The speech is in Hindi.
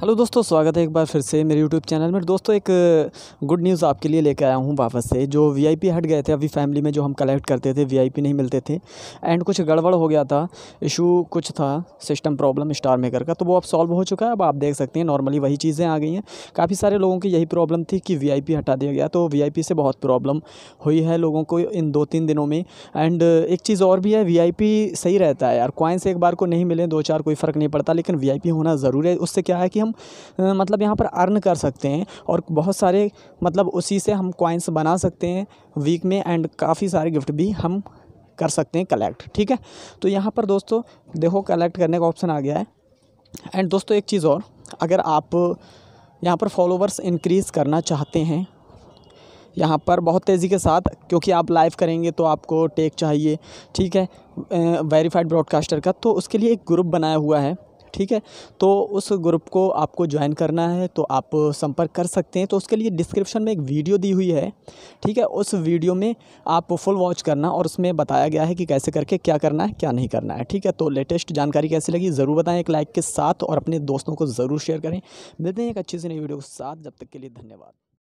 हेलो दोस्तों स्वागत है एक बार फिर से मेरे यूट्यूब चैनल में दोस्तों एक गुड न्यूज़ आपके लिए लेकर आया हूँ वापस से जो वीआईपी हट गए थे अभी फैमिली में जो हम कलेक्ट करते थे वीआईपी नहीं मिलते थे एंड कुछ गड़बड़ हो गया था इशू कुछ था सिस्टम प्रॉब्लम स्टार मेकर का तो वो अब सॉल्व हो चुका है अब आप देख सकते हैं नॉर्मली वही चीज़ें आ गई हैं काफ़ी सारे लोगों की यही प्रॉब्लम थी कि वी हटा दिया गया तो वी से बहुत प्रॉब्लम हुई है लोगों को इन दो तीन दिनों में एंड एक चीज़ और भी है वी सही रहता है यार क्वाइंस एक बार को नहीं मिले दो चार कोई फ़र्क नहीं पड़ता लेकिन वी होना ज़रूरी है उससे क्या है कि हम हम मतलब यहाँ पर अर्न कर सकते हैं और बहुत सारे मतलब उसी से हम कॉइन्स बना सकते हैं वीक में एंड काफ़ी सारे गिफ्ट भी हम कर सकते हैं कलेक्ट ठीक है तो यहाँ पर दोस्तों देखो कलेक्ट करने का ऑप्शन आ गया है एंड दोस्तों एक चीज़ और अगर आप यहाँ पर फॉलोवर्स इंक्रीज़ करना चाहते हैं यहाँ पर बहुत तेज़ी के साथ क्योंकि आप लाइव करेंगे तो आपको टेक चाहिए ठीक है वेरीफाइड ब्रॉडकास्टर का तो उसके लिए एक ग्रुप बनाया हुआ है ठीक है तो उस ग्रुप को आपको ज्वाइन करना है तो आप संपर्क कर सकते हैं तो उसके लिए डिस्क्रिप्शन में एक वीडियो दी हुई है ठीक है उस वीडियो में आप फुल वॉच करना और उसमें बताया गया है कि कैसे करके क्या करना है क्या नहीं करना है ठीक है तो लेटेस्ट जानकारी कैसी लगी ज़रूर बताएँ एक लाइक के साथ और अपने दोस्तों को ज़रूर शेयर करें मिलते हैं एक अच्छी सी नई वीडियो के साथ जब तक के लिए धन्यवाद